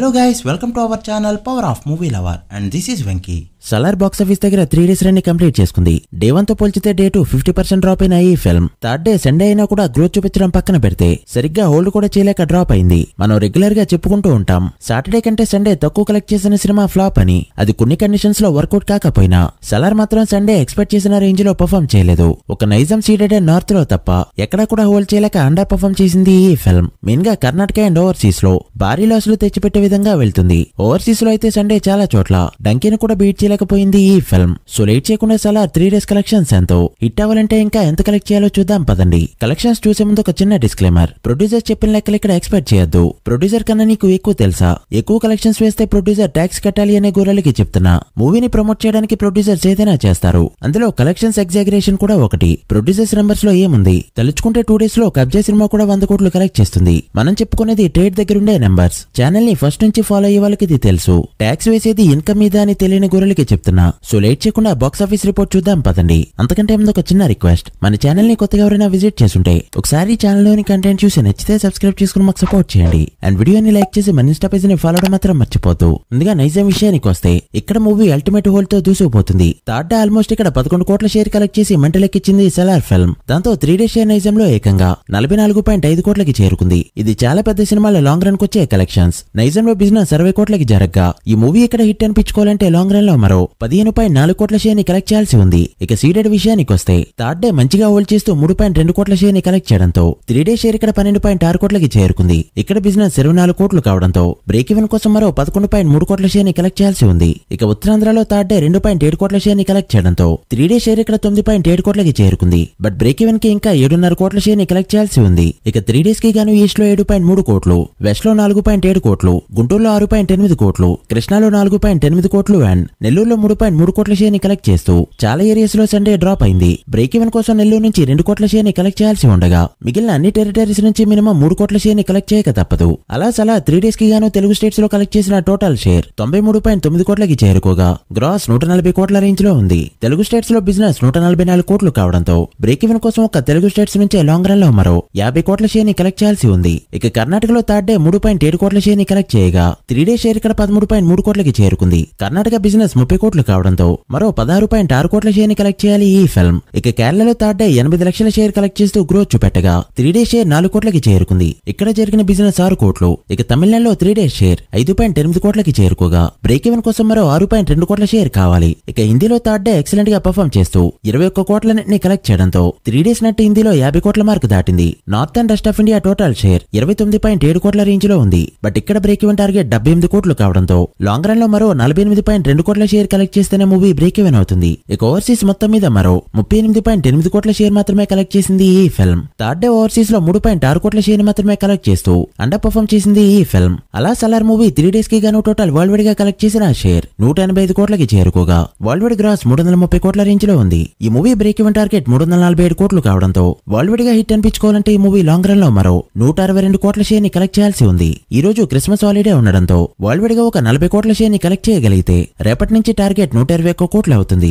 Hello guys, welcome to our channel Power of Movie Lover and this is Venki. Salaar box office దగ్గర three days రన్ని complete చేసుకుంది day one తో పోల్చితే day two fifty percent drop అయిన ఈ film third day Sunday అయినా కూడా growth చూపించడం పక్కన పెడితే సరిగ్గా హోల్డ్ కూడా చేయలేక డ్రాప్ అయింది మనం రెగ్యులర్ గా చెప్పుకుంటూ ఉంటాం సాటర్డే కంటే సండే తక్కువ కలెక్ట్ చేసిన సినిమా ఫ్లాప్ అని అది కొన్ని కండిషన్స్ లో వర్కౌట్ కాకపోయినా సలార్ మాత్రం సండే ఎక్స్పెక్ట్ చేసిన రేంజ్ లో పర్ఫామ్ చేయలేదు ఒక నైజం సీడెడ్ నార్త్ లో తప్ప ఎక్కడా కూడా హోల్డ్ చేయలేక అండర్ పర్ఫామ్ చేసింది ఈ ఫిల్మ్ మెయిన్ గా కర్ణాటక అండ్ ఓవర్సీస్ లో భారీ లాసులు తెచ్చిపెట్టే విధంగా వెళ్తుంది ఓవర్సీస్ లో అయితే సండే చాలా చోట్ల డంకీని కూడా బీట్ చేయలేకపోయింది ఈ ఫిల్మ్ సో లేట్ చేయకుండా చాలా త్రీ డేస్ కలెక్షన్స్ ఎంతో హిట్ అవ్వాలంటే ఇంకా ఎంత కలెక్ట్ చేయాలో చూద్దాం పదండి కలెక్షన్స్ చూసే ముందు ఒక చిన్న డిస్క్లైమర్ ప్రొడ్యూసర్ చెప్పిన లెక్కలు ఇక్కడ ఎక్స్పెక్ట్ చేయొద్దు ప్రొడ్యూసర్ కన్నా నీకు ఎక్కువ తెలుసా ఎక్కువ కలెక్షన్స్ వేస్తే ప్రొడ్యూసర్ ట్యాక్స్ కట్టాలి అనే గోరలకి చెప్తున్నా మూవీని ప్రమోట్ చేయడానికి ప్రొడ్యూసర్స్ ఏదైనా చేస్తారు అందులో కలెక్షన్స్ ఎగ్జాగరేషన్ కూడా ఒకటి ప్రొడ్యూసర్స్ నెంబర్స్ లో ఏముంది తలుచుకుంటే టూ డేస్ లో కబ్జా సినిమా కూడా వంద కోట్లు కలెక్ట్ చేస్తుంది మనం చెప్పుకునేది ట్రేడ్ దగ్గరుండే నెంబర్స్ ఛానల్ ని ఫస్ట్ నుంచి ఫాలో అయ్యే వాళ్ళకి ఇది తెలుసు ట్యాక్స్ వేసేది ఇన్కమ్ మీద అని తెలియని గొర్రెలకి అందుకే చెప్తున్నా సో లేట్ చేయకుండా బాక్స్ ఆఫీస్ రిపోర్ట్ చూద్దాం పదండి అంతకంటే ముందు ఒక చిన్న రిక్వెస్ట్ మన ఛానల్ ని కొత్తగా ఎవరైనా విజిట్ చేస్తుంటే ఒకసారి ఛానల్ లోని కంటెంట్ చూసి నచ్చితే సబ్స్క్రైబ్ చేసుకుని మాకు సపోర్ట్ చేయండి అండ్ వీడియోని లైక్ చేసి మన ఇన్స్టా పేజ్ ని ఫాలో అవడం మాత్రం మర్చిపోద్దు ముందుగా నైజం విషయానికి వస్తే ఇక్కడ మూవీ అల్టిమేట్ హోల్ తో దూసుకుపోతుంది థర్డ్ ఆల్మోస్ట్ ఇక్కడ పదకొండు కోట్ల షేర్ కలెక్ట్ చేసి మెంటలెక్కించింది సెలార్ ఫిల్మ్ దాంతో త్రీ డే షేర్ నైజం లో ఏకంగా నలభై నాలుగు పాయింట్ ఐదు కోట్లకి చేరుకుంది ఇది చాలా పెద్ద సినిమాల లాంగ్ రన్ కొచ్చే కలెక్షన్స్ నైజం లో బిజినెస్ అరవై కోట్లకి జరగ్గా ఈ మూవీ ఇక్కడ హిట్ అనిపించుకోవాలంటే లాంగ్ రన్ లో చేస్తున్నారు పదిహేను పాయింట్ నాలుగు కోట్ల షేర్ని కలెక్ట్ చేయాల్సి ఉంది ఇక సీడెడ్ విషయానికి వస్తే థర్డ్ డే మంచిగా హోల్డ్ చేస్తూ మూడు పాయింట్ రెండు కోట్ల షేర్ని కలెక్ట్ చేయడంతో త్రీ డే షేర్ ఇక్కడ పన్నెండు పాయింట్ ఆరు కోట్లకి చేరుకుంది ఇక్కడ బిజినెస్ ఇరవై నాలుగు కోట్లు కావడంతో బ్రేక్ ఈవెన్ కోసం మరో పదకొండు పాయింట్ మూడు కోట్ల షేర్ని కలెక్ట్ చేయాల్సి ఉంది ఇక ఉత్తరాంధ్రలో థర్డ్ డే రెండు పాయింట్ ఏడు కోట్ల షేర్ని కలెక్ట్ చేయడంతో త్రీ డే షేర్ ఇక్కడ తొమ్మిది పాయింట్ ఏడు కోట్లకి చేరుకుంది బట్ బ్రేక్ ఈవెన్ కి ఇంకా ఏడున్నర కోట్ల షేర్ని కలెక్ట్ చేయాల్సి ఉంది ఇక త్రీ డేస్ కి గాను ఈస్ట్ లో ఏడు పాయింట్ మూడు కోట్లు వెస్ట్ లో నాలుగు పాయింట్ ఏడు కోట్లు గుంటూరులో ఆరు పాయింట్ ఎనిమిది కోట్లు కృష్ణాలో నాలుగు పాయింట్ ఎనిమిది కోట్లు అండ్ నెల్లూరు నెల్లూరులో మూడు పాయింట్ మూడు కోట్ల షేర్ని కలెక్ట్ చేస్తూ చాలా ఏరియాస్ లో సండే డ్రాప్ అయింది బ్రేక్ ఈవెన్ కోసం నెల్లూరు నుంచి రెండు కోట్ల షేర్ని కలెక్ట్ చేయాల్సి ఉండగా మిగిలిన అన్ని టెరిటరీస్ నుంచి మినిమం మూడు కోట్ల షేర్ని కలెక్ట్ చేయక తప్పదు అలా సలా త్రీ డేస్ కి గాను తెలుగు స్టేట్స్ లో కలెక్ట్ చేసిన టోటల్ షేర్ తొంభై మూడు పాయింట్ తొమ్మిది కోట్లకి చేరుకోగా గ్రాస్ నూట నలభై కోట్ల రేంజ్ లో ఉంది తెలుగు స్టేట్స్ లో బిజినెస్ నూట నలభై నాలుగు కోట్లు కావడంతో బ్రేక్ ఈవెన్ కోసం ఒక తెలుగు స్టేట్స్ నుంచి లాంగ్ రన్ లో మరో యాభై కోట్ల షేర్ ని కలెక్ట్ చేయాల్సి ఉంది ఇక కర్ణాటకలో థర్డ్ డే మూడు పాయింట్ ఏడు కోట్ల షేర్ ని కలెక్ట్ చేయగా త్రీ డే షేర్ ఇక్కడ పదమూడు పాయింట్ మూడు కోట్లకి చేరుకుంది కర్ణాటక బిజినెస్ ముప్పై ముప్పై కోట్లు కావడంతో మరో పదహారు పాయింట్ ఆరు కోట్ల షేర్ని కలెక్ట్ చేయాలి ఈ ఫిల్మ్ ఇక కేరళలో థర్డ్ ఎనిమిది లక్షల షేర్ కలెక్ట్ చేస్తూ గ్రోత్ చూపెట్టగా త్రీ డే షేర్ నాలుగు కోట్లకి చేరుకుంది ఇక్కడ జరిగిన బిజినెస్ ఆరు కోట్లు ఇక తమిళనాడులో త్రీ డే షేర్ ఐదు పాయింట్ ఎనిమిది కోట్లకి చేరుకోగా బ్రేక్ ఈవెన్ కోసం మరో ఆరు పాయింట్ రెండు కోట్ల షేర్ కావాలి ఇక హిందీలో థర్డ్ డే ఎక్సలెంట్ గా పర్ఫామ్ చేస్తూ ఇరవై ఒక్క కోట్ల నెట్ని కలెక్ట్ చేయడంతో త్రీ డేస్ నెట్ హిందీలో యాభై కోట్ల మార్కు దాటింది north and rest of India total share ఇరవై తొమ్మిది పాయింట్ ఏడు కోట్ల రేంజ్ లో ఉంది బట్ ఇక్కడ బ్రేక్ ఈవెన్ టార్గెట్ డెబ్బై ఎనిమిది కోట్లు కావడంతో లాంగ్ రన్ లో మరో నలభై ఎనిమిది పాయింట్ రెండు కోట్ల షేర్ షేర్ కలెక్ట్ చేస్తేనే మూవీ బ్రేక్ ఈవెన్ అవుతుంది ఇక ఓవర్సీస్ మొత్తం మీద మరో ముప్పై ఎనిమిది పాయింట్ ఎనిమిది కోట్ల షేర్ మాత్రమే కలెక్ట్ చేసింది ఈ ఫిల్మ్ థర్డ్ డే ఓవర్సీస్ లో మూడు పాయింట్ ఆరు కోట్ల షేర్ మాత్రమే కలెక్ట్ చేస్తూ అండర్ పర్ఫామ్ చేసింది ఈ ఫిల్మ్ అలా సలార్ మూవీ త్రీ డేస్ కి గాను టోటల్ వరల్డ్ వైడ్ గా కలెక్ట్ చేసిన షేర్ నూట ఎనభై ఐదు కోట్లకి చేరుకోగా వరల్డ్ వైడ్ గ్రాస్ మూడు వందల ముప్పై కోట్ల రేంజ్ లో ఉంది ఈ మూవీ బ్రేక్ ఇవన్ టార్గెట్ మూడు వందల నలభై ఏడు కోట్లు కావడంతో వరల్డ్ వైడ్ గా హిట్ అనిపించుకోవాలంటే ఈ మూవీ లాంగ్ రన్ లో మరో నూట అరవై రెండు కోట్ల షేర్ ని కలెక్ట్ చేయాల్సి ఉంది ఈ రోజు క్రిస్మస్ హాలిడే ఉండడంతో వరల్డ్ వైడ్ గా ఒక నలభై కోట్ల షేర్ ని కలెక్ట్ చేయగలిగితే రేపటి నుంచి టార్గెట్ నూట ఇరవై ఒక్క కోట్లు అవుతుంది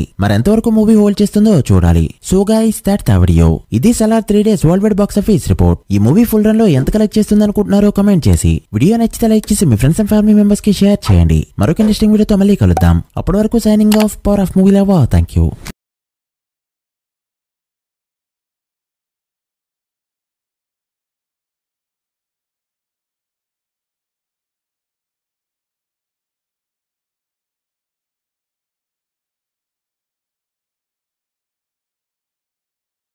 వరకు మూవీ హోల్డ్ చేస్తుందో చూడాలి సోగా ఇస్ దాట్ తావడియో ఇది Salaar three days worldwide box office report ఈ మూవీ ఫుల్ రన్ లో ఎంత కలెక్ట్ చేస్తుంది అనుకుంటున్నారో కమెంట్ చేసి వీడియో నచ్చితే లైక్ చేసి మీ ఫ్రెండ్స్ అండ్ ఫ్యామిలీ మెంబర్స్ కి షేర్ చేయండి మరొక ఇంట్రెస్టింగ్ వీడియోతో మళ్ళీ కలుద్దాం అప్పటి వరకు signing off power of movie lover thank you